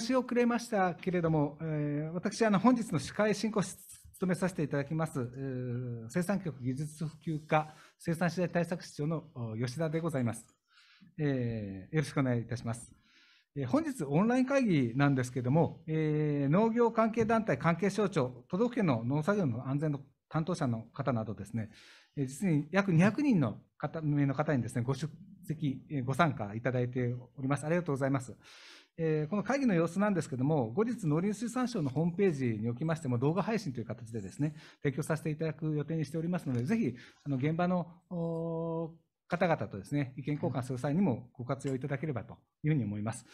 申し遅れましたけれども、えー、私、あの本日の司会進行を務めさせていただきます、生産局技術普及課生産資材対策室長の吉田でございます。えー、よろしくお願いいたします。えー、本日、オンライン会議なんですけれども、えー、農業関係団体、関係省庁、都道府県の農作業の安全の担当者の方などですね、え実に約200人の方名の方にですね、ご出席、ご参加いただいております。ありがとうございます。えー、この会議の様子なんですけども、後日農林水産省のホームページにおきましても動画配信という形でですね、提供させていただく予定にしておりますので、ぜひ、あの、現場の方々とですね、意見交換する際にもご活用いただければというふうに思います。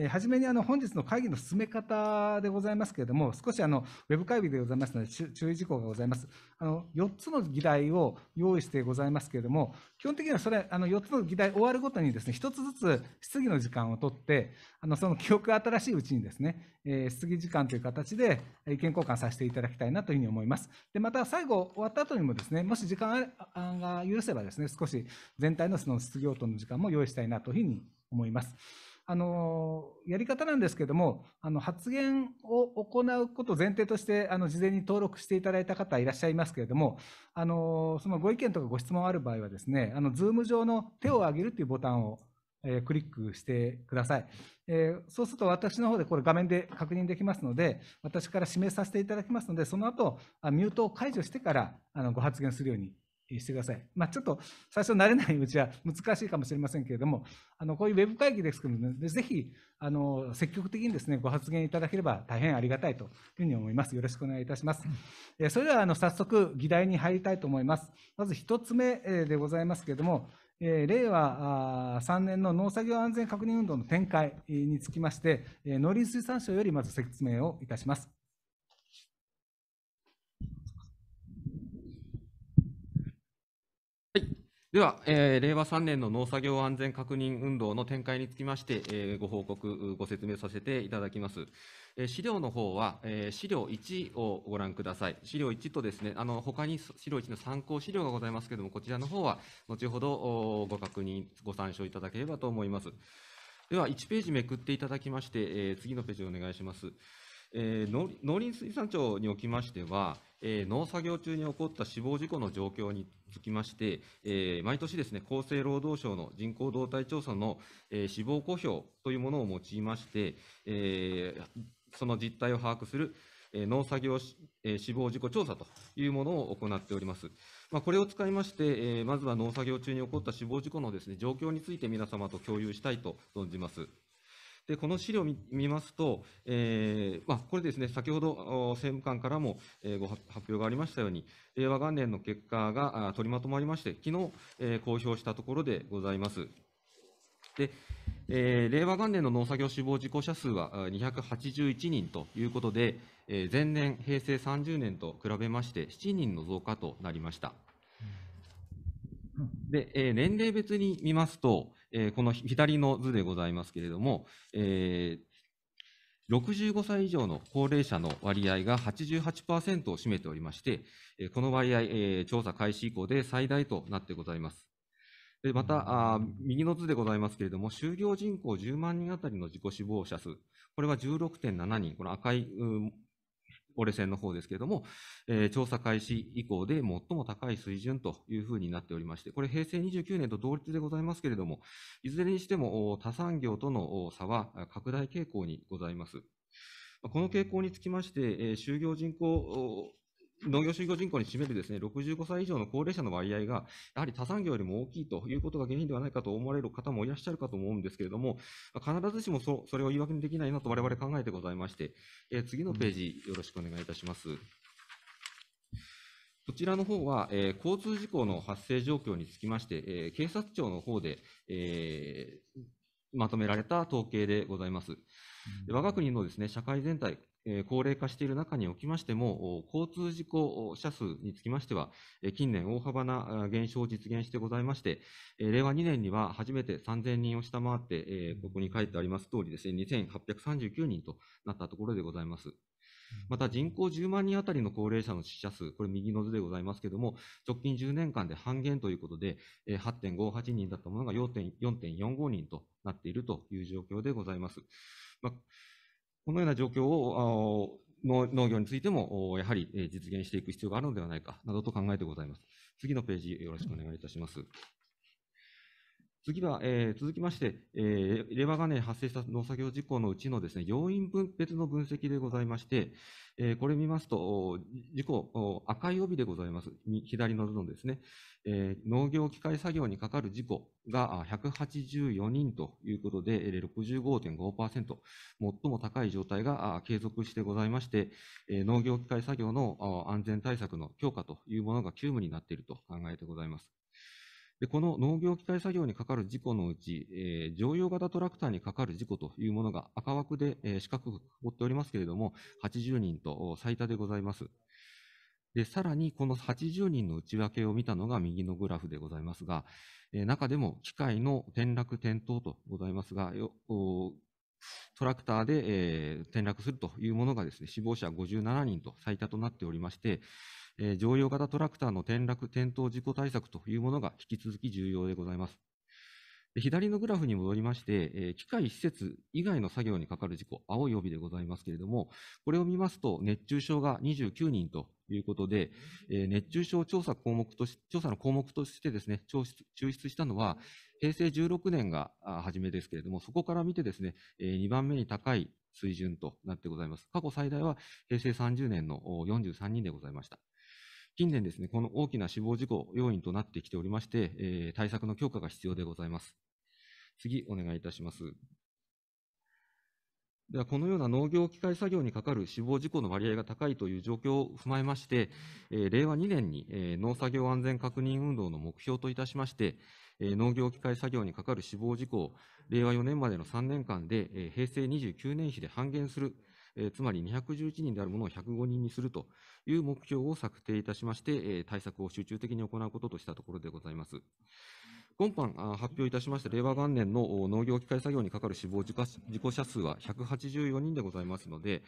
え初めにあの本日の会議の進め方でございますけれども、少しあのウェブ会議でございますので、注意事項がございます。あの4つの議題を用意してございますけれども、基本的にはそれ、あの4つの議題終わるごとにですね、1つずつ質疑の時間を取って、あのその記憶が新しいうちにですね、えー、質疑時間という形で意見交換させていただきたいなというふうに思います。で、また最後終わった後にもですね、もし時間が許せばですね、少し全体のその質疑応答の時間も用意したいなというふうに思います。あのやり方なんですけどもあの発言を行うことを前提としてあの事前に登録していただいた方いらっしゃいますけれどもあのそのご意見とかご質問ある場合はですねあの Zoom 上の手を挙げるというボタンをえー、クリックしてください、えー、そうすると私の方でこれ画面で確認できますので、私から指名させていただきますので、その後ミュートを解除してからあのご発言するようにしてください。まあ、ちょっと最初慣れないうちは難しいかもしれませんけれども、あのこういうウェブ会議ですけども、ね、ぜひあの積極的にですねご発言いただければ大変ありがたいというふうに思います。よろしくお願いいたします。えそれではあの早速議題に入りたいと思います。まず1つ目でございますけれども、え令和3年の農作業安全確認運動の展開につきまして、農林水産省よりまず説明をいたします。では、えー、令和3年の農作業安全確認運動の展開につきまして、えー、ご報告、ご説明させていただきます。えー、資料の方は、えー、資料1をご覧ください。資料1とですね、あの他に資料1の参考資料がございますけれども、こちらの方は後ほどご確認、ご参照いただければと思います。では、1ページめくっていただきまして、えー、次のページをお願いします。えー、農林水産庁におきましては、えー、農作業中に起こった死亡事故の状況につきまして、えー、毎年ですね、厚生労働省の人口動態調査の、えー、死亡公表というものを用いまして、えその実態を把握する、え農作業、え死亡事故調査というものを行っております。まあ、これを使いまして、えまずは農作業中に起こった死亡事故のですね、状況について皆様と共有したいと存じます。でこの資料を見ますと、えーまあ、これですね、先ほど政務官からも、えご発表がありましたように、令和元年の結果が取りまとまりまして、昨日、えー、公表したところでございます。でえー、令和元年の農作業死亡事故者数は281人ということで、えー、前年、平成30年と比べまして、7人の増加となりました。で、えー、年齢別に見ますと、えー、この左の図でございますけれども、えー、65歳以上の高齢者の割合が88%を占めておりまして、この割合、えー、調査開始以降で最大となってございます。でまた右の図でございますけれども、就業人口10万人あたりの自己死亡者数、これは16.7人、この赤い折れ線の方ですけれども、えー、調査開始以降で最も高い水準というふうになっておりまして、これ、平成29年と同率でございますけれども、いずれにしても他産業との差は拡大傾向にございます。この傾向につきまして、就業人口農業就業人口に占めるですね、65歳以上の高齢者の割合が、やはり他産業よりも大きいということが原因ではないかと思われる方もいらっしゃるかと思うんですけれども、必ずしもそれを言い訳にできないなと我々考えてございまして、えー、次のページよろしくお願いいたします。こちらの方は、えー、交通事故の発生状況につきまして、えー、警察庁の方で、えー、まとめられた統計でございます。我が国のですね、社会全体、高齢化している中におきましても、交通事故者数につきましては、近年大幅な減少を実現してございまして、令和2年には初めて3000人を下回って、ここに書いてあります通りですね、2839人となったところでございます。また人口10万人あたりの高齢者の死者数、これ右の図でございますけれども、直近10年間で半減ということで、8.58人だったものが4.45人となっているという状況でございます。まあこのような状況を農業についても、やはり実現していく必要があるのではないかなどと考えてございます。次のページ、よろしくお願いいたします。次は、えー、続きまして、えー、レバーが、発生した農作業事故のうちのです、ね、要因分別の分析でございまして、えー、これ見ますと、事故、赤い帯でございます、左の図のですね、えー、農業機械作業にかかる事故が184人ということで、65.5%、最も高い状態が継続してございまして、え農業機械作業の安全対策の強化というものが急務になっていると考えてございます。でこの農業機械作業にかかる事故のうち、えー、乗用型トラクターにかかる事故というものが赤枠で、えー、四角く囲っておりますけれども、80人と最多でございます。で、さらにこの80人の内訳を見たのが右のグラフでございますが、えー、中でも機械の転落転倒とございますが、トラクターで、えー、転落するというものがですね、死亡者57人と最多となっておりまして、えー、乗用型トラクターの転落、転倒事故対策というものが引き続き重要でございます。で左のグラフに戻りまして、えー、機械施設以外の作業にかかる事故、青い帯でございますけれども、これを見ますと、熱中症が29人ということで、えー、熱中症調査項目とし調査の項目としてですね、抽出したのは、平成16年が初めですけれども、そこから見てですね、えー、2番目に高い水準となってございます。過去最大は平成30年の43人でございました。近年ですね、この大きな死亡事故要因となってきておりまして、えー、対策の強化が必要でございます。次、お願いいたします。では、このような農業機械作業にかかる死亡事故の割合が高いという状況を踏まえまして、えー、令和2年に、えー、農作業安全確認運動の目標といたしまして、えー、農業機械作業にかかる死亡事故を令和4年までの3年間で、えー、平成29年比で半減するえつまり211人であるものを105人にするという目標を策定いたしまして、え対策を集中的に行うこととしたところでございます。今般発表いたしました令和元年の農業機械作業に係る死亡事故者数は184人でございますので、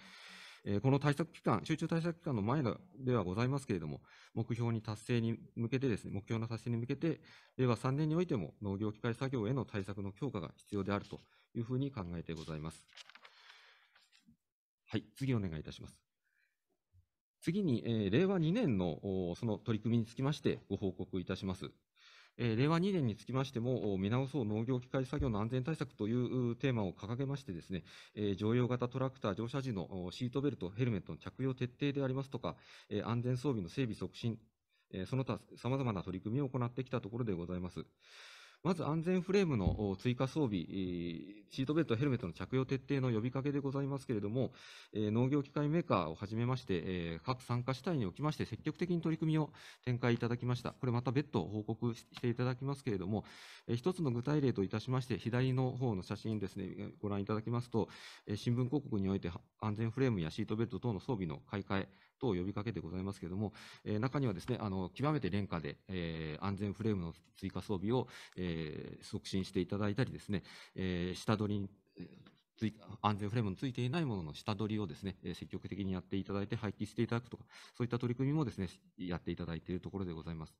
この対策期間、集中対策期間の前ではございますけれども、目標に達成に向けてですね、目標の達成に向けて、令和3年においても農業機械作業への対策の強化が必要であるというふうに考えてございます。はい、次お願いいたします。次に、えー、令和2年のその取り組みにつきましてご報告いたします。えー、令和2年につきましても、見直そう農業機械作業の安全対策というテーマを掲げましてですね、えー、乗用型トラクター乗車時のシートベルト、ヘルメットの着用徹底でありますとか、えー、安全装備の整備促進、えー、その他、さまざまな取り組みを行ってきたところでございます。まず安全フレームの追加装備、シートベルト、ヘルメットの着用徹底の呼びかけでございますけれども、農業機械メーカーをはじめまして、各参加主体におきまして、積極的に取り組みを展開いただきました。これまた別途報告していただきますけれども、一つの具体例といたしまして、左の方の写真ですね、ご覧いただきますと、新聞広告において安全フレームやシートベルト等の装備の買い替え、等呼びかけてございますけれども、えー、中にはですね、あの、極めて廉価で、えー、安全フレームの追加装備を、えー、促進していただいたりですね、えー、下取りに、安全フレームについていないものの下取りをですね、積極的にやっていただいて、廃棄していただくとか、そういった取り組みもですね、やっていただいているところでございます。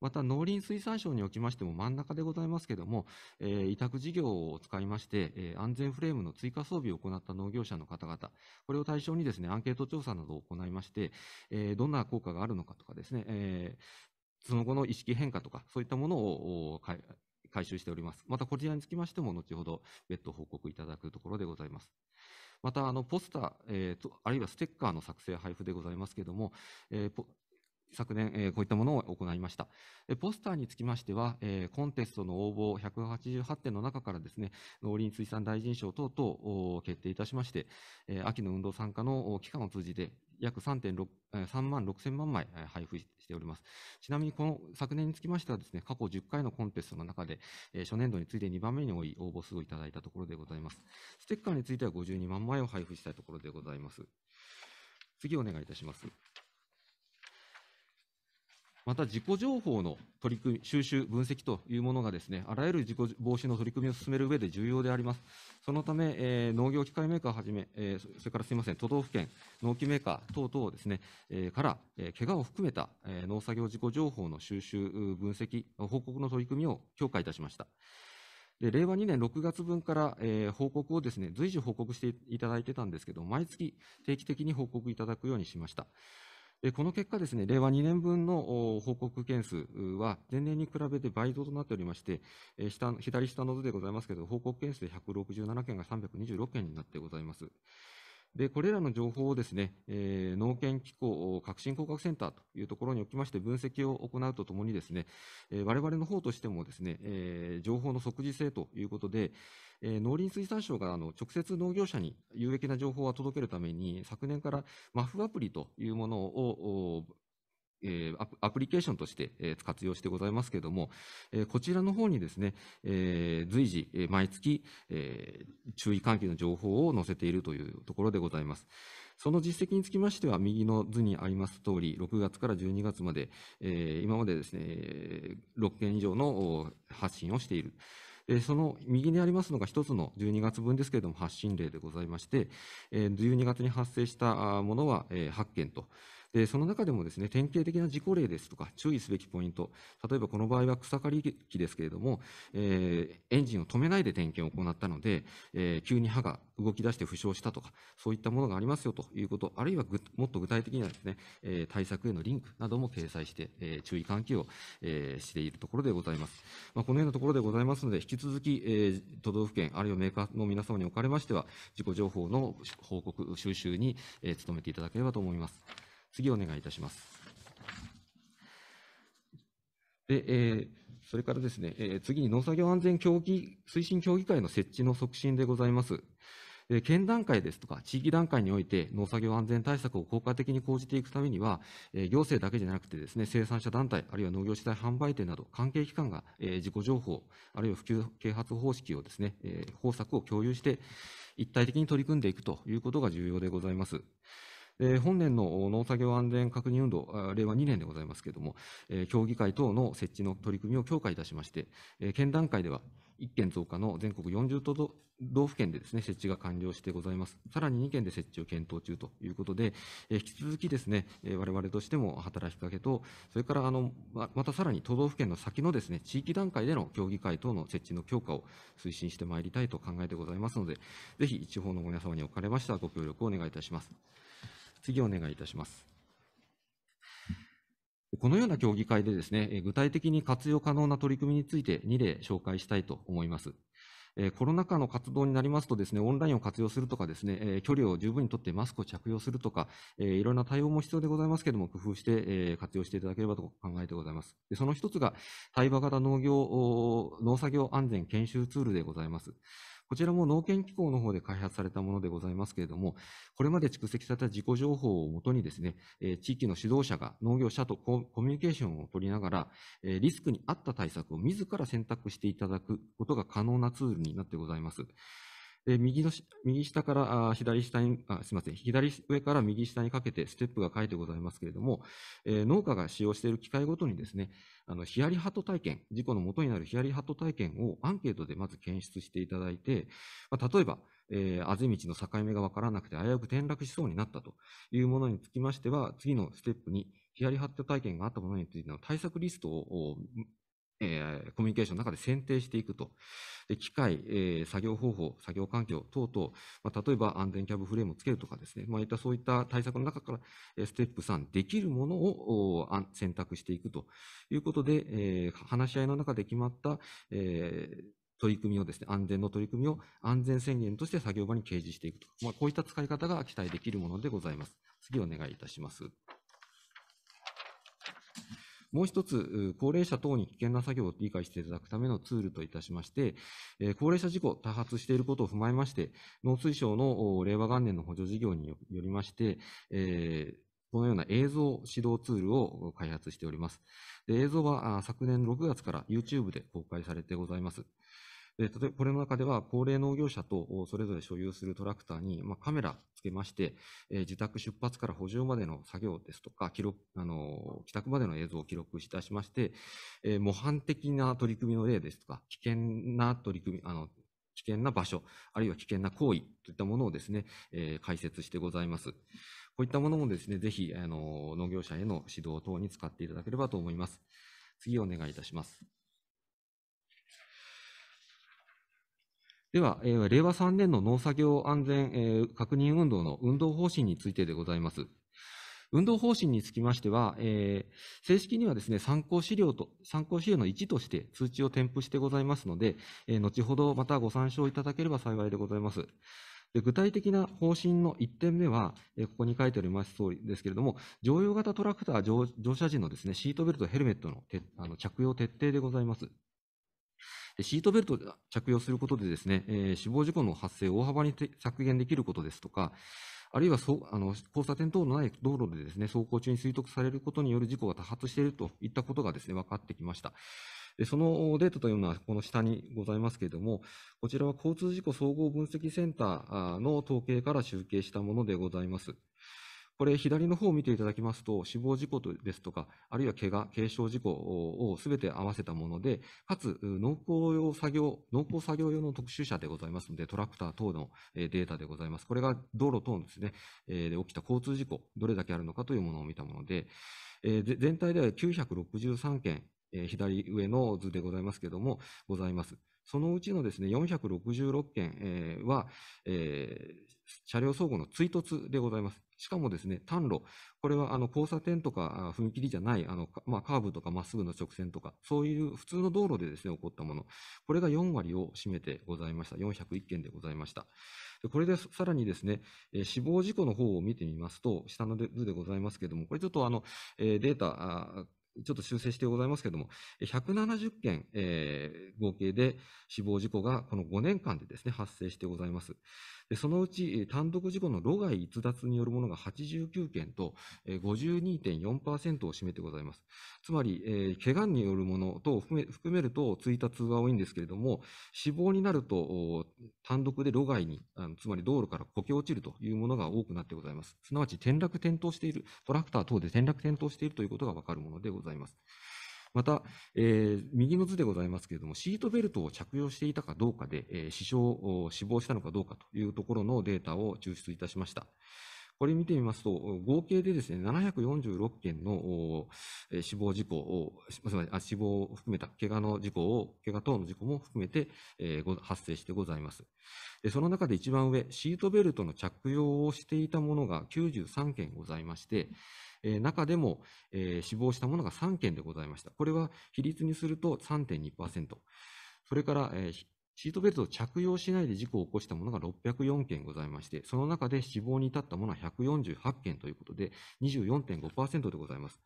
また農林水産省におきましても真ん中でございますけれども、えー、委託事業を使いまして、えー、安全フレームの追加装備を行った農業者の方々、これを対象にですね、アンケート調査などを行いまして、えー、どんな効果があるのかとかですね、えー、その後の意識変化とか、そういったものを回収しております。またこちらにつきましても、後ほど別途報告いただくところでございます。また、あのポスター、えーと、あるいはステッカーの作成、配布でございますけれども、えー、昨年、えー、こういったものを行いました。でポスターにつきましては、えー、コンテストの応募188点の中からですね、農林水産大臣賞等々を決定いたしまして、えー、秋の運動参加の期間を通じて、約3.6 3万6000万枚配布しております。ちなみに、この昨年につきましてはですね、過去10回のコンテストの中で、えー、初年度について2番目に多い応募数をいただいたところでございます。ステッカーについては52万枚を配布したいところでございます。次お願いいたします。また事故情報の取り組み、収集、分析というものがですね、あらゆる事故防止の取り組みを進める上で重要であります。そのため、えー、農業機械メーカーはじめ、えー、それからすみません、都道府県、農機メーカー等々ですね、えー、から、えー、怪我を含めた、えー、農作業事故情報の収集、分析、報告の取り組みを強化いたしました。で令和2年6月分から、えー、報告をですね随時報告していただいてたんですけど、毎月定期的に報告いただくようにしました。この結果ですね、令和2年分の報告件数は、前年に比べて倍増となっておりまして、下左下の図でございますけれども、報告件数で167件が326件になってございます。で、これらの情報をですね、えー、農研機構革新工学センターというところにおきまして分析を行うとともにですね、えー、我々の方としてもですね、えー、情報の即時性ということで、え農林水産省があの直接農業者に有益な情報を届けるために、昨年からマフアプリというものをえー、アプリケーションとして、えー、活用してございますけれども、えー、こちらの方にですね、えー、随時、えー、毎月、えー、注意喚起の情報を載せているというところでございます。その実績につきましては、右の図にあります通り、6月から12月まで、えー、今までですね、6件以上の発信をしている。その右にありますのが1つの12月分ですけれども、発信例でございまして、12月に発生したものは8件とでその中でもですね、典型的な事故例ですとか、注意すべきポイント、例えばこの場合は草刈り機ですけれども、えー、エンジンを止めないで点検を行ったので、えー、急に刃が動き出して負傷したとか、そういったものがありますよということ、あるいはもっと具体的にはですね、えー、対策へのリンクなども掲載して、え注意喚起を、えしているところでございます。まあ、このようなところでございますので、引き続き、え都道府県、あるいはメーカーの皆様におかれましては、事故情報の報告、収集に、え努めていただければと思います。次お願いいたします。で、えー、それからですね、えー、次に農作業安全協議推進協議会の設置の促進でございます。え県段階ですとか地域段階において農作業安全対策を効果的に講じていくためには、え行政だけじゃなくてですね、生産者団体、あるいは農業資材販売店など関係機関が、えー、自己情報、あるいは普及啓発方式をですね、え方策を共有して一体的に取り組んでいくということが重要でございます。えー、本年の農作業安全確認運動、令和2年でございますけれども、えー、協議会等の設置の取り組みを強化いたしまして、えー、県段階では、1件増加の全国40都道府県でですね、設置が完了してございます。さらに2件で設置を検討中ということで、えー、引き続きですね、え我々としても働きかけと、それからあの、ままたさらに都道府県の先のですね、地域段階での協議会等の設置の強化を推進してまいりたいと考えてございますので、ぜひ地方の皆様におかれましてはご協力をお願いいたします。次お願いいたします。このような協議会でですね、具体的に活用可能な取り組みについて2例紹介したいと思います。コロナ禍の活動になりますとですね、オンラインを活用するとかですね、距離を十分にとってマスクを着用するとか、いろんな対応も必要でございますけれども、工夫して活用していただければと考えてございます。その一つが、対話型農業、農作業安全研修ツールでございます。こちらも農研機構の方で開発されたものでございますけれども、これまで蓄積された自己情報をもとにですね、え地域の指導者が農業者とコミュニケーションを取りながら、えリスクに合った対策を自ら選択していただくことが可能なツールになってございます。で右の右下からあ左下にあ、すみません、左上から右下にかけてステップが書いてございますけれども、えー、農家が使用している機械ごとにですね、あのヒヤリハット体験、事故の元になるヒヤリハット体験をアンケートでまず検出していただいて、まあ、例えば、えー、あぜ道の境目が分からなくて危うく転落しそうになったというものにつきましては、次のステップにヒヤリハット体験があったものについての対策リストをえー、コミュニケーションの中で選定していくと。で機械、えー、作業方法、作業環境等々、まあ、例えば安全キャブフレームをつけるとかですね、まあ、いったそういった対策の中から、えステップ3、できるものを選択していくということで、えー、話し合いの中で決まった、え取り組みをですね、安全の取り組みを安全宣言として作業場に掲示していくと。まあ、こういった使い方が期待できるものでございます。次お願いいたします。もう一つ、高齢者等に危険な作業を理解していただくためのツールといたしまして、高齢者事故多発していることを踏まえまして、農水省の令和元年の補助事業によりまして、このような映像指導ツールを開発しております。映像は昨年6月から YouTube で公開されてございます。例えばこれの中では、高齢農業者とそれぞれ所有するトラクターに、まあ、カメラつけまして、えー、自宅出発から補充までの作業ですとか、記録、あの、帰宅までの映像を記録いたしまして、えー、模範的な取り組みの例ですとか、危険な取り組み、あの、危険な場所、あるいは危険な行為といったものをですね、えー、解説してございます。こういったものもですね、ぜひ、あの、農業者への指導等に使っていただければと思います。次お願いいたします。では、えー、令和3年の農作業安全、えー、確認運動の運動方針についてでございます。運動方針につきましては、えー、正式にはですね、参考資料と、参考資料の1として通知を添付してございますので、えー、後ほどまたご参照いただければ幸いでございます。で具体的な方針の1点目は、えー、ここに書いてあります通りですけれども、乗用型トラクター乗車時のですね、シートベルト、ヘルメットのあの着用徹底でございます。シートベルトを着用することでですね、えー、死亡事故の発生を大幅に削減できることですとか、あるいはそあの交差点等のない道路でです、ね、走行中に推測されることによる事故が多発しているといったことがです、ね、分かってきました。でそのデータというのはこの下にございますけれども、こちらは交通事故総合分析センターの統計から集計したものでございます。これ、左の方を見ていただきますと、死亡事故ですとか、あるいは怪我、軽傷事故をすべて合わせたもので、かつ、農耕用作業、農耕作業用の特殊車でございますので、トラクター等のデータでございます。これが道路等のですね、で起きた交通事故、どれだけあるのかというものを見たもので、全体では963件、左上の図でございますけれども、ございます。そのうちのですね、466件は、車両相互の追突でございます。しかもですね、単路。これはあの交差点とか踏切じゃない、あの、まあ、カーブとかまっすぐの直線とか、そういう普通の道路でですね、起こったもの。これが4割を占めてございました。401件でございました。これでさらにですね、死亡事故の方を見てみますと、下の図でございますけれども、これちょっとあの、データ、ちょっと修正してございますけれども、170件、えー、合計で死亡事故がこの5年間でですね、発生してございます。でそのうち単独事故の路外逸脱によるものが89件と、52.4%を占めてございます。つまり、えー、怪我によるもの等を含めると、追突が多いんですけれども、死亡になると、単独で路外にあの、つまり道路からこけ落ちるというものが多くなってございます。すなわち、転落転倒している、トラクター等で転落転倒しているということがわかるものでございます。また、えー、右の図でございますけれども、シートベルトを着用していたかどうかで、えー、死傷、死亡したのかどうかというところのデータを抽出いたしました。これ見てみますと、合計でですね、746件の死亡事故を、ま死亡を含めた怪我の事故を、怪我等の事故も含めて、えー、発生してございます。その中で一番上、シートベルトの着用をしていたものが93件ございまして、えー、中でも、えー、死亡したものが3件でございました。これは比率にすると3.2%。それから、えー、シートベルトを着用しないで事故を起こしたものが604件ございまして、その中で死亡に至ったものは148件ということで、24.5%でございます。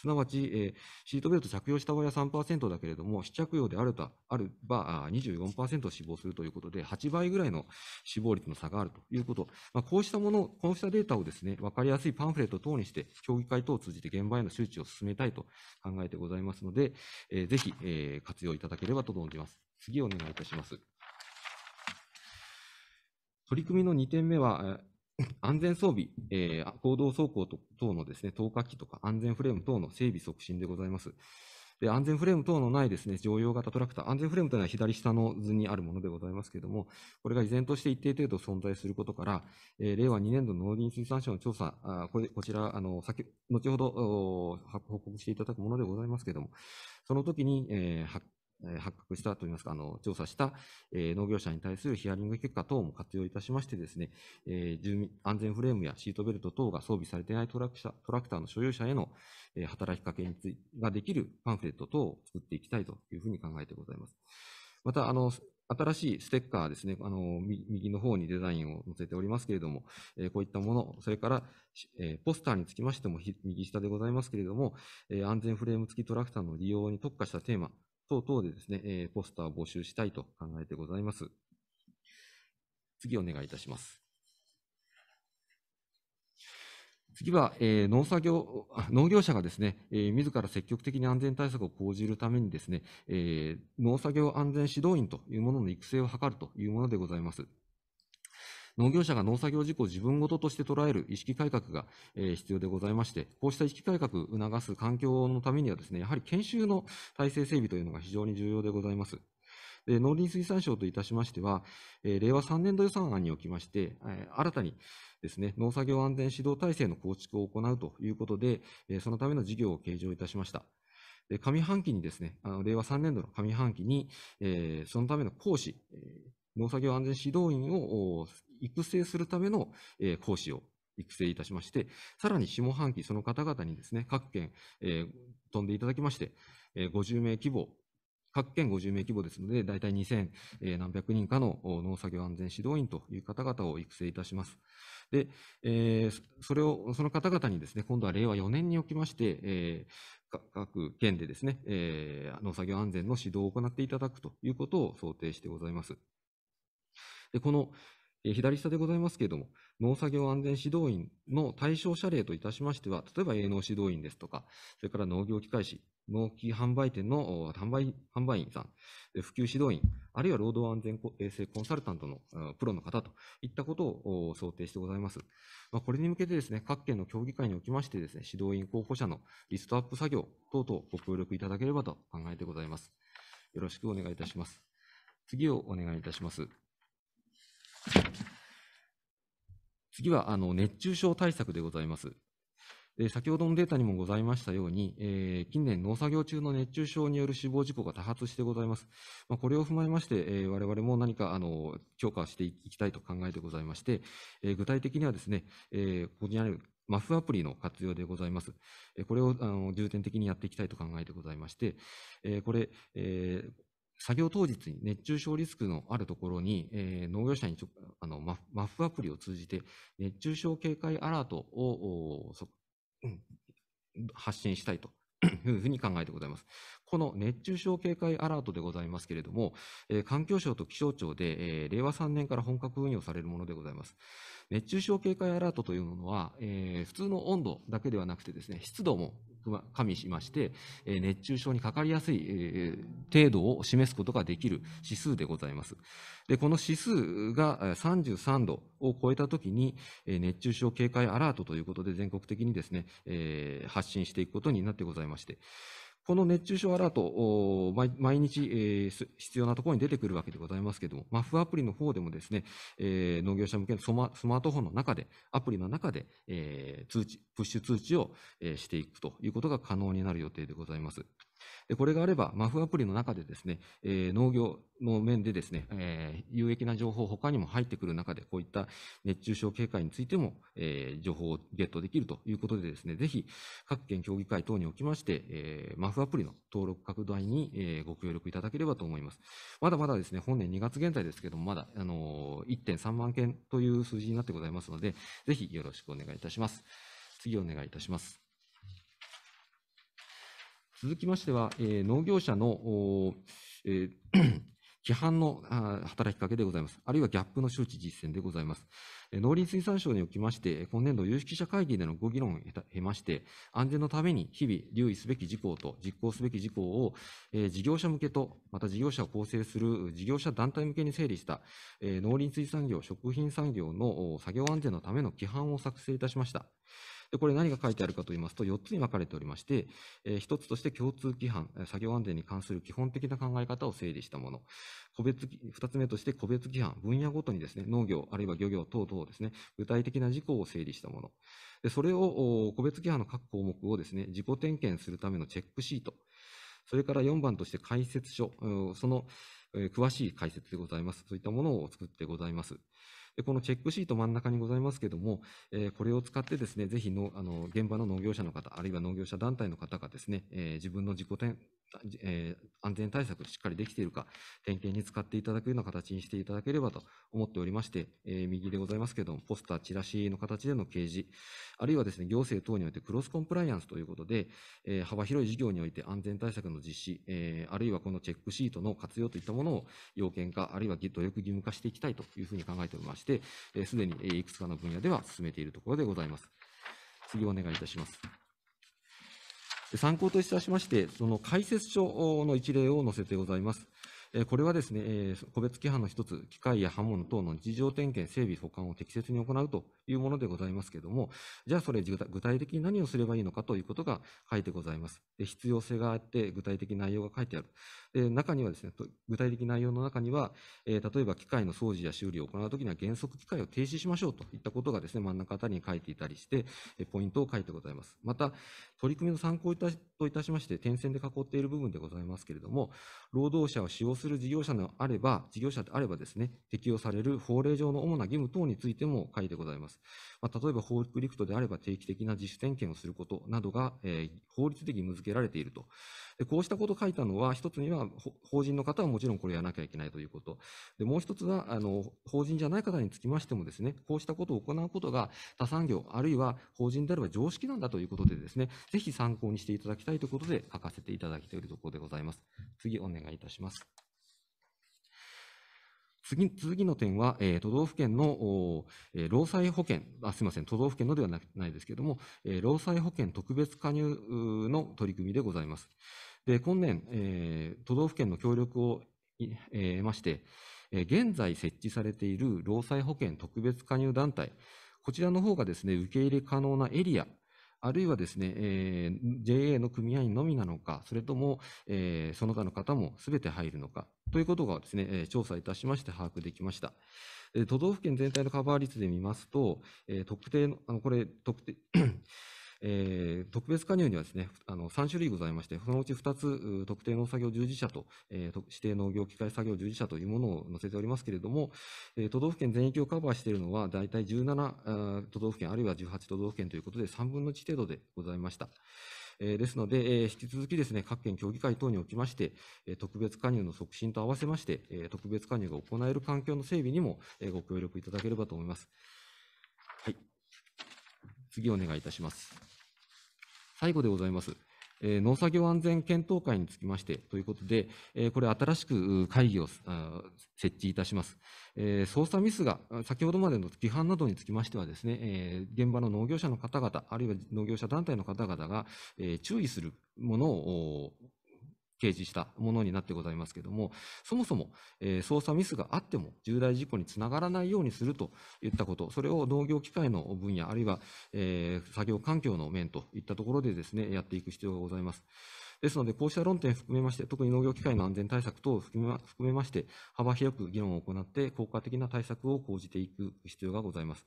すなわち、えー、シートベルト着用した場合は3%だけれども、試着用であるとあれば24%死亡するということで、8倍ぐらいの死亡率の差があるということ、まあ、こうしたもの、こうしたデータをですね、分かりやすいパンフレット等にして、協議会等を通じて現場への周知を進めたいと考えてございますので、えー、ぜひ、えー、活用いただければと存じます。次お願いいたします。取り組みの2点目は、安全装備、えー、行動走行等のですね、投下機とか安全フレーム等の整備促進でございます。で安全フレーム等のないですね常用型トラクター、安全フレームというのは左下の図にあるものでございますけれども、これが依然として一定程度存在することから、えー、令和2年度農林水産省の調査、あこれこちらあの先、後ほど報告していただくものでございますけれども、その時に、えー、発覚したといいますか、あの調査した、え農業者に対するヒアリング結果等も活用いたしまして、ですね、え住民安全フレームやシートベルト等が装備されていないトラクタトラクターの所有者への、え働きかけについができるパンフレット等を作っていきたいというふうに考えてございます。また、あの新しいステッカーですね、あの右の方にデザインを載せておりますけれども、えこういったもの、それから、えポスターにつきましても右下でございますけれども、え安全フレーム付きトラクターの利用に特化したテーマ、等々でですね、えー、ポスターを募集したいと考えてございます。次お願いいたします。次は、えー、農作業、農業者がですね、えー、自ら積極的に安全対策を講じるためにですね、えー、農作業安全指導員というものの育成を図るというものでございます。農業者が農作業事故を自分ごととして捉える意識改革が、え必要でございまして、こうした意識改革を促す環境のためにはですね、やはり研修の体制整備というのが非常に重要でございます。で農林水産省といたしましては、え令和3年度予算案におきまして、え新たにですね、農作業安全指導体制の構築を行うということで、えそのための事業を計上いたしました。で上半期にですね、あの令和3年度の上半期に、えそのための講師、農作業安全指導員を育成するための、えー、講師を育成いたしまして、さらに下半期、その方々にですね、各県、えー、飛んでいただきまして、えー、50名規模、各県50名規模ですので、大体2000、えー、何百人かの農作業安全指導員という方々を育成いたします。で、えー、それを、その方々にですね、今度は令和4年におきまして、えー、各県でですね、えー、農作業安全の指導を行っていただくということを想定してございます。でこの、え左下でございますけれども、農作業安全指導員の対象者例といたしましては、例えば営農指導員ですとか、それから農業機械士、農機販売店の販売販売員さん、普及指導員、あるいは労働安全衛生コンサルタントのプロの方といったことを想定してございます。まあ、これに向けてですね、各県の協議会におきましてですね、指導員候補者のリストアップ作業等々ご協力いただければと考えてございます。よろしくお願いいたします。次をお願いいたします。次はあの熱中症対策でございます。先ほどのデータにもございましたように、えー、近年、農作業中の熱中症による死亡事故が多発してございます。まあ、これを踏まえまして、えー、我々も何かあの強化していきたいと考えてございまして、えー、具体的にはですね、えー、ここにあるマフアプリの活用でございます。これをあの重点的にやっていきたいと考えてございまして、これ、作業当日に熱中症リスクのあるところに、えー、農業者にあのママフアプリを通じて、熱中症警戒アラートを発信したいというふうに考えてございます。この熱中症警戒アラートでございますけれども、えー、環境省と気象庁で、えー、令和3年から本格運用されるものでございます。熱中症警戒アラートというものは、えー、普通の温度だけではなくてですね、湿度も加味しまして、熱中症にかかりやすい程度を示すことができる指数でございます。でこの指数が33度を超えたときに、熱中症警戒アラートということで、全国的にですね、発信していくことになってございまして。この熱中症アラート、毎毎日、えー、必要なところに出てくるわけでございますけれども、マフアプリの方でもですね、えー、農業者向けのスマートフォンの中で、アプリの中で、えー、通知、プッシュ通知を、えしていくということが可能になる予定でございます。でこれがあれば、マフアプリの中でですね、えー、農業の面でですね、えー、有益な情報、他にも入ってくる中で、こういった熱中症警戒についても、えー、情報をゲットできるということでですね、ぜひ各県協議会等におきまして、えー、マフアプリの登録拡大に、えー、ご協力いただければと思います。まだまだですね、本年2月現在ですけども、まだ、あのー、1.3万件という数字になってございますので、ぜひよろしくお願いいたします。次お願いいたします。続きましては、えー、農業者の、えー、規範の働きかけでございます。あるいはギャップの周知実践でございます。農林水産省におきまして、今年度有識者会議でのご議論を経まして、安全のために日々留意すべき事項と実行すべき事項を、えー、事業者向けと、また事業者を構成する事業者団体向けに整理した、えー、農林水産業、食品産業の作業安全のための規範を作成いたしました。でこれ何が書いてあるかと言いますと、4つに分かれておりまして、えー、1つとして共通規範、作業安全に関する基本的な考え方を整理したもの。個別、2つ目として個別規範、分野ごとにですね、農業、あるいは漁業等々ですね、具体的な事項を整理したもの。でそれを、個別規範の各項目をですね、自己点検するためのチェックシート。それから4番として解説書、その詳しい解説でございます。そういったものを作ってございます。このチェックシート真ん中にございますけども、えこれを使ってですね、ぜひの、あの、現場の農業者の方、あるいは農業者団体の方がですね、え自分の自己点、えー、安全対策しっかりできているか、点検に使っていただくような形にしていただければと思っておりまして、えー、右でございますけれども、ポスター、チラシの形での掲示、あるいはですね、行政等においてクロスコンプライアンスということで、えー、幅広い事業において安全対策の実施、えー、あるいはこのチェックシートの活用といったものを要件化、あるいは努力義務化していきたいというふうに考えておりまして、す、えー、で、にいくつかの分野では進めているところでございます。次お願いいたします。参考といたしまして、その解説書の一例を載せてございます。これはですね、個別規範の一つ、機械や刃物等の日常点検、整備、保管を適切に行うというものでございますけれども、じゃあそれ具体的に何をすればいいのかということが書いてございます。で必要性があって、具体的内容が書いてある。で中にはですね、具体的内容の中には、え例えば機械の掃除や修理を行うときには原則機械を停止しましょうといったことがですね、真ん中あたりに書いていたりして、ポイントを書いてございます。また、取り組みの参考といたしまして、点線で囲っている部分でございますけれども、労働者を使用するする事業者であれば、事業者であればですね、適用される法令上の主な義務等についても書いてございます。まあ、例えば、法陸クトであれば定期的な自主点検をすることなどが、えー、法律的義務付けられていると。でこうしたことを書いたのは、一つには法人の方はもちろんこれやらなきゃいけないということ。でもう一つはあの、法人じゃない方につきましてもですね、こうしたことを行うことが他産業、あるいは法人であれば常識なんだということでですね、ぜひ参考にしていただきたいということで書かせていただいているところでございます。次お願いいたします。次次の点は、えー、都道府県の、えー、労災保険あ、すみません、都道府県のではないですけれども、えー、労災保険特別加入の取り組みでございます。で今年、えー、都道府県の協力を、えー、得まして、えー、現在設置されている労災保険特別加入団体、こちらの方がですね受け入れ可能なエリア、あるいはですね、えー、JA の組合員のみなのか、それとも、えー、その他の方もすべて入るのか、ということがですね、え調査いたしまして把握できました。都道府県全体のカバー率で見ますと、え特定の、あのこれ、特定えー、特別加入にはですね、あの3種類ございまして、そのうち2つ、特定農作業従事者と、えー、指定農業機械作業従事者というものを載せておりますけれども、えー、都道府県全域をカバーしているのは、大体17都道府県、あるいは18都道府県ということで、3分の1程度でございました。えですので、え引き続きですね、各県協議会等におきまして、え特別加入の促進と合わせまして、え特別加入が行える環境の整備にも、えご協力いただければと思います。次お願いいたします。最後でございます。えー、農作業安全検討会につきましてということで、えー、これ、新しく会議を設置いたします、えー。操作ミスが、先ほどまでの規範などにつきましてはですね、えー、現場の農業者の方々、あるいは農業者団体の方々が、えー、注意するものを掲示したものになってございますけれども、そもそも、えー、操作ミスがあっても重大事故につながらないようにするといったこと、それを農業機械の分野、あるいは、えー、作業環境の面といったところでですね、やっていく必要がございます。ですので、こうした論点含めまして、特に農業機械の安全対策等を含めまして、幅広く議論を行って、効果的な対策を講じていく必要がございます。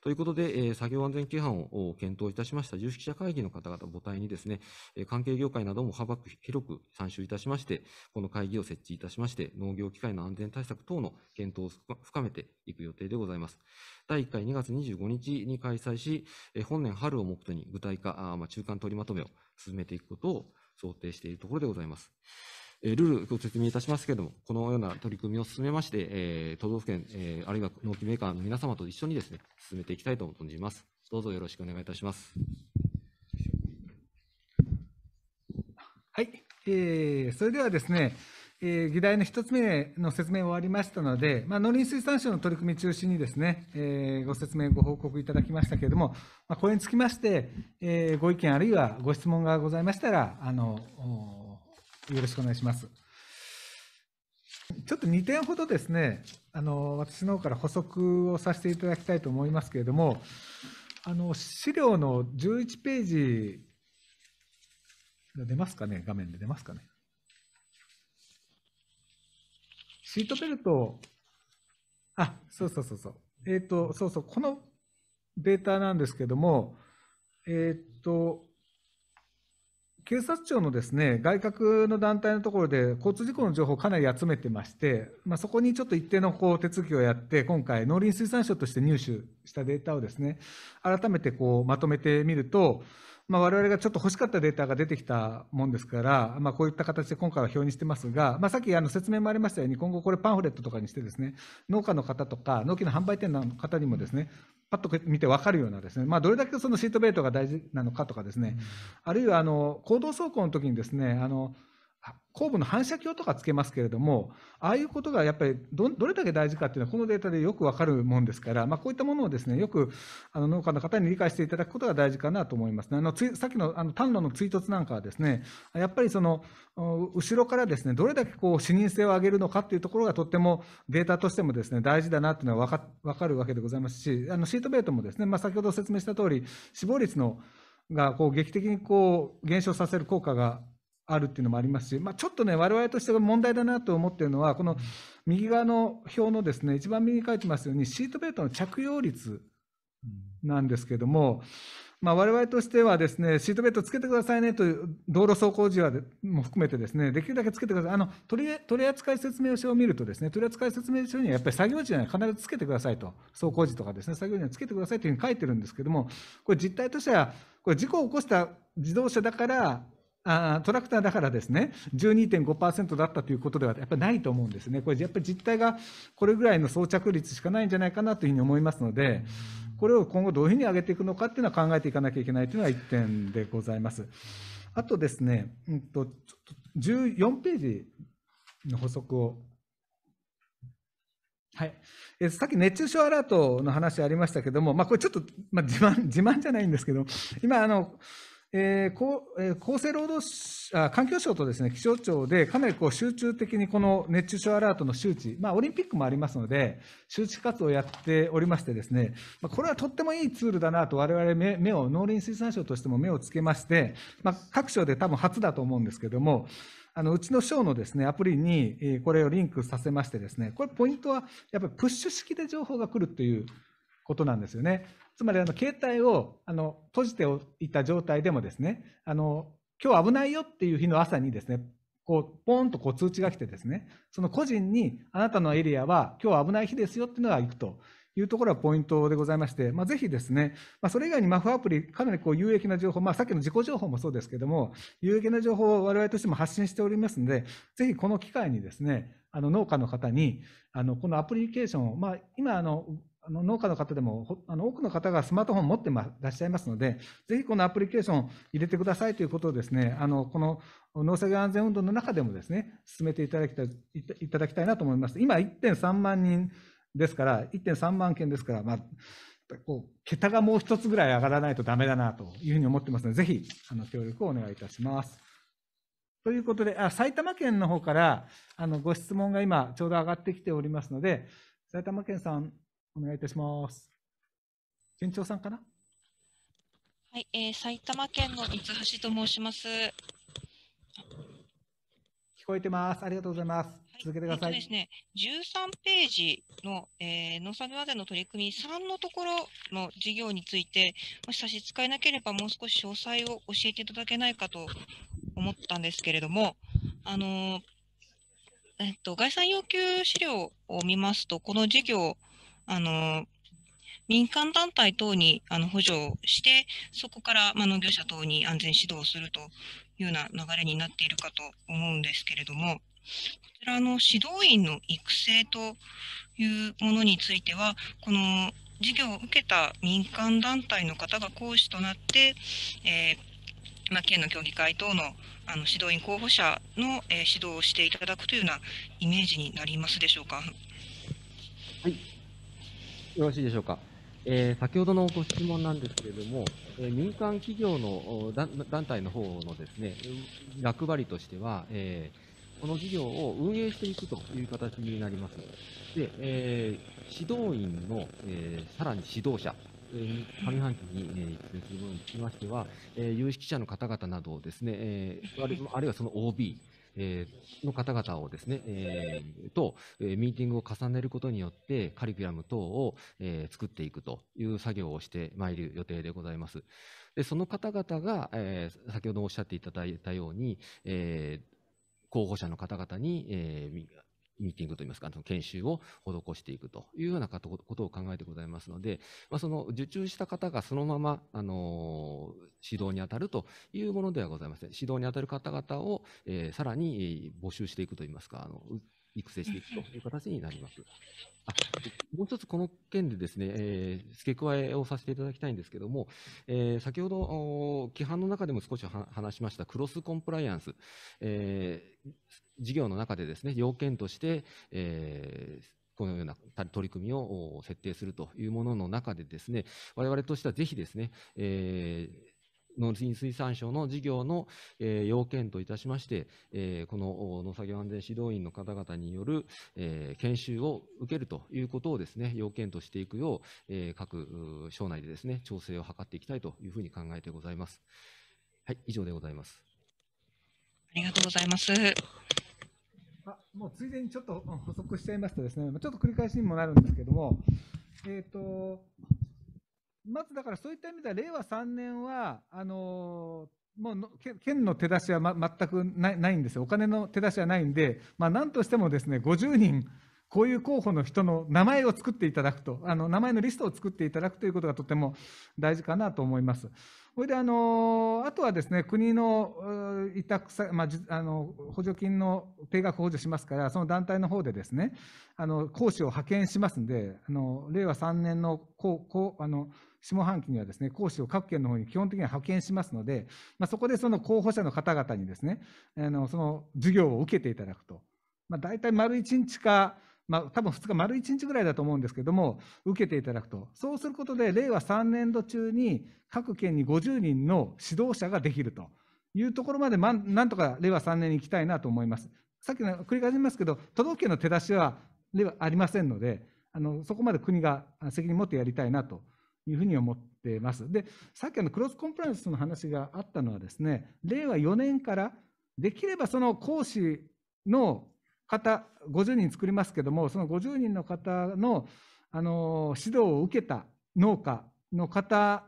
ということで、え作業安全規範を検討いたしました有識者会議の方々を母体にですね、関係業界なども幅広く参集いたしまして、この会議を設置いたしまして、農業機械の安全対策等の検討を深めていく予定でございます。第1回2月25日に開催し、本年春を目途に具体化、まあ、中間取りまとめを進めていくことを想定しているところでございます。えルールご説明いたしますけれども、このような取り組みを進めまして、え都道府県、えあるいは農機メーカーの皆様と一緒にですね、進めていきたいと存じます。どうぞよろしくお願いいたします。はい、えー、それではですね、えー、議題の一つ目の説明終わりましたので、まあ、農林水産省の取り組み中心にですね、えー、ご説明、ご報告いただきましたけれども、まあ、これにつきまして、えー、ご意見あるいはご質問がございましたら、あのよろしくお願いします。ちょっと2点ほどですね、あの私の方から補足をさせていただきたいと思いますけれども、あの資料の11ページ、出ますかね、画面で出ますかね。シートベルト、あそうそうそうそう、えっ、ー、と、そうそう、このデータなんですけれども、えっ、ー、と、警察庁のですね外郭の団体のところで交通事故の情報をかなり集めてまして、まあ、そこにちょっと一定のこう手続きをやって今回農林水産省として入手したデータをですね改めてこうまとめてみるとまあ、我々がちょっと欲しかったデータが出てきたもんですから、まあ、こういった形で今回は表にしてますが、まあ、さっきあの説明もありましたように、今後これパンフレットとかにしてですね、農家の方とか、農機の販売店の方にもですね、パッと見て分かるようなですね、まあ、どれだけそのシートベルトが大事なのかとかですね、うん、あるいはあの行動走行の時にですね、あの酵母の反射鏡とかつけますけれども、ああいうことがやっぱりどれだけ大事かっていうのは、このデータでよくわかるもんですから、まあ、こういったものをですねよくあの農家の方に理解していただくことが大事かなと思います、ね、あのつさっきのあの単路の追突なんかは、ですねやっぱりその後ろからですねどれだけこう視認性を上げるのかっていうところがとってもデータとしてもですね大事だなっていうのはわかかるわけでございますし、あのシートベルトもですね、まあ、先ほど説明した通り、死亡率のがこう劇的にこう減少させる効果があるっていうのもありますし、まあ、ちょっとね、我々として問題だなと思ってるのは、この右側の表のですね、一番右に書いてますように、シートベルトの着用率なんですけども、まあ、我々としてはですね、シートベルトつけてくださいねという、道路走行時はも含めてですね、できるだけつけてください。あの、取り扱扱説明書を見るとですね、取扱説明書にはやっぱり作業時には必ずつけてくださいと、走行時とかですね、作業時にはつけてくださいというふうに書いてるんですけども、これ実態としては、これ事故を起こした自動車だからあトラクターだからですね、12.5%だったということではやっぱりないと思うんですね、これ、やっぱり実態がこれぐらいの装着率しかないんじゃないかなというふうに思いますので、これを今後、どういうふうに上げていくのかっていうのは考えていかなきゃいけないというのが1点でございます。あとですね、うんと、と14ページの補足をはい、えさっき熱中症アラートの話ありましたけども、まあ、これちょっと、まあ、自慢自慢じゃないんですけど、今あの、えー、厚生労働あ環境省とです、ね、気象庁で、かなりこう集中的にこの熱中症アラートの周知、まあ、オリンピックもありますので、周知活動をやっておりまして、ですね、まあ、これはとってもいいツールだなと、われわれ目を、農林水産省としても目をつけまして、まあ、各省で多分初だと思うんですけれども、あのうちの省のですねアプリにこれをリンクさせまして、ですねこれ、ポイントはやっぱりプッシュ式で情報が来るということなんですよね。つまりあの携帯をあの閉じていた状態でもですねあの今日危ないよっていう日の朝にですねこうポンとこう通知が来てですねその個人にあなたのエリアは今日危ない日ですよっていうのが行くというところがポイントでございまして、まあ、ぜひですね、まあ、それ以外にマフアプリ、かなりこう有益な情報、まあ、さっきの自己情報もそうですけども、有益な情報を我々としても発信しておりますので、ぜひこの機会にですね、あの農家の方にあのこのアプリケーションを、まあ、今あのあの農家の方でもあの多くの方がスマートフォン持ってまらっしゃいますので、ぜひこのアプリケーションを入れてくださいということをですね、あのこの農作業安全運動の中でもですね、進めていただきたいいただきたいなと思います。今1.3万人ですから、1.3万件ですから、まあ、こう桁がもう一つぐらい上がらないとだめだなというふうに思ってますので、ぜひあの協力をお願いいたします。ということで、あ埼玉県の方からあのご質問が今、ちょうど上がってきておりますので、埼玉県さん、お願いいたします。県庁さんかなはい、えー、埼玉県の三橋と申します。聞こえてます。ありがとうございます。続けてください。えー、ですね、13ページの、えー、農産業安全の取り組み3のところの事業について、もし差し支えなければもう少し詳細を教えていただけないかと思ったんですけれども、あのーえっと、概算要求資料を見ますと、この事業、あの民間団体等にあの補助をして、そこから、まあ、農業者等に安全指導をするというような流れになっているかと思うんですけれども、こちらの指導員の育成というものについては、この事業を受けた民間団体の方が講師となって、えー、まあ、県の協議会等のあの指導員候補者の、えー、指導をしていただくというようなイメージになりますでしょうか。はい、よろしいでしょうか。えー、先ほどのご質問なんですけれども、えー、民間企業の団体の方のですね、役割としては、えー、この事業を運営していくという形になります。で、えー、指導員の、えー、さらに指導者、えー、上半期に、える一分につきましては、えー、有識者の方々などをですね、えー、あるいはその OB、えー、の方々をですね、えー、と、えミーティングを重ねることによって、カリキュラム等を、え作っていくという作業をしてまいる予定でございます。で、その方々が、え先ほどおっしゃっていただいたように、え候補者の方々に、えー、ミーティングといいますか、研修を施していくというようなことを考えてございますので、まあ、その受注した方がそのまま、あの指導に当たるというものではございません。指導に当たる方々を、えー、さらに募集していくといいますか、あの育成していくという形になります。あもう一つ、この件でですね、えー、付け加えをさせていただきたいんですけども、えー、先ほど、規範の中でも少し話しましたクロスコンプライアンス、えー、事業の中でですね、要件として、えーこのような取り組みを設定するというものの中でですね、我々としてはぜひですね、えー農林水産省の事業の、えー、要件といたしまして、えー、この農作業安全指導員の方々による、えー、研修を受けるということをですね、要件としていくよう、えー、各省内でですね、調整を図っていきたいというふうに考えてございます。はい、以上でございます。ありがとうございます。あもうついでにちょっと補足しちゃいますとですね、ちょっと繰り返しにもなるんですけども、えっ、ー、と、まずだからそういった意味では、令和3年は、あのもうの県の手出しは、ま、全くないないんですよ、お金の手出しはないんで、まあ、なんとしてもですね50人こういう候補の人の名前を作っていただくと、あの名前のリストを作っていただくということがとても大事かなと思います。それであのあとはですね国の委託さ、まあ、あの補助金の定額補助しますから、その団体の方でですねあの講師を派遣しますんで、あの令和3年のこうこうあの下半期にはですね講師を各県の方に基本的には派遣しますので、まあ、そこでその候補者の方々にですねあのその授業を受けていただくと、まあ、大体丸1日かまあ、多分2日、丸1日ぐらいだと思うんですけども、受けていただくと、そうすることで、令和3年度中に各県に50人の指導者ができるというところまで、ま、なんとか令和3年に行きたいなと思います。さっきの繰り返しますけど、都道府県の手出しははありませんので、あのそこまで国が責任を持ってやりたいなというふうに思ってます。で、さっきのクロスコンプライアンスの話があったのはですね、令和4年から、できればその講師の方50人作りますけどもその50人の方のあの指導を受けた農家の方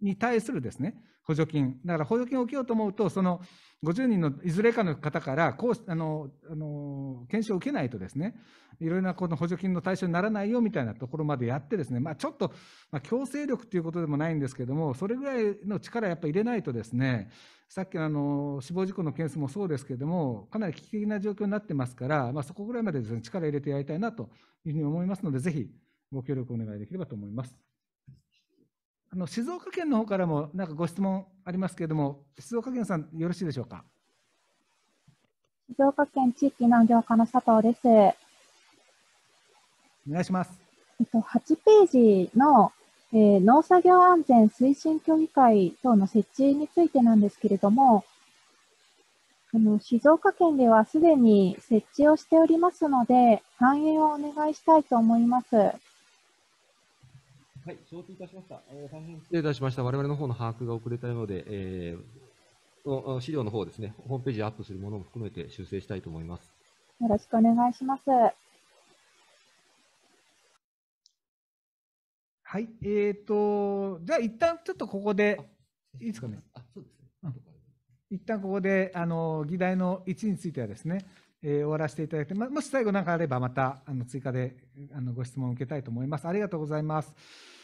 に対するですね補助金。だから補助金を受けようと思うと、その50人のいずれかの方からこうあのあの検証を受けないとですね、いろいろなこの補助金の対象にならないよみたいなところまでやってですね、まあ、ちょっと、まあ、強制力ということでもないんですけども、それぐらいの力やっぱり入れないとですね、さっきのあの死亡事故の件数もそうですけども、かなり危機的な状況になってますから、まあ、そこぐらいまでです、ね、力入れてやりたいなというふうに思いますので、ぜひご協力お願いできればと思います。あの静岡県の方からもなんかご質問ありますけれども、静岡県さん、よろしいでしょうか。静岡県地域農業課の佐藤です。お願いします。えっと、8ページの、えー、農作業安全推進協議会等の設置についてなんですけれども、あの静岡県ではすでに設置をしておりますので、反映をお願いしたいと思います。はい、承知いたしました。えー、大変失礼いたしました。我々の方の把握が遅れたようで、えー、資料の方ですね、ホームページアップするものも含めて修正したいと思います。よろしくお願いします。はい、えっ、ー、と、じゃあ一旦ちょっとここで、いいですかね。あ、そうですね。うん、一旦ここで、あの、議題の1についてはですね、えー、終わらせていただいて、ま、もし最後なんかあればまた、あの、追加で、あの、ご質問を受けたいと思います。ありがとうございます。